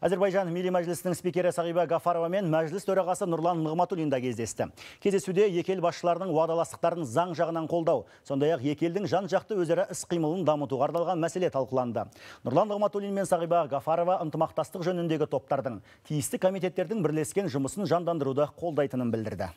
Әзірбайжан Милли Мәжілісінің спикері Сағиба Гафарова мен мәжіліс төрағасы Нұрлан Нығматулин кездесті. Кездесуде екі ел басшыларының уағдаластықтарын заң жағынан қолдау, сондай-ақ жан жақты өзірі іс-қимылын дамыту арналған мәселе талқыланды. Нұрлан Нұғматулин мен Сағиба Гафарова ынтымақтастық жөніндегі топтардың тиісті комитеттердің бірлескен жұмысын жандандыруды қолдайтынын білдірді.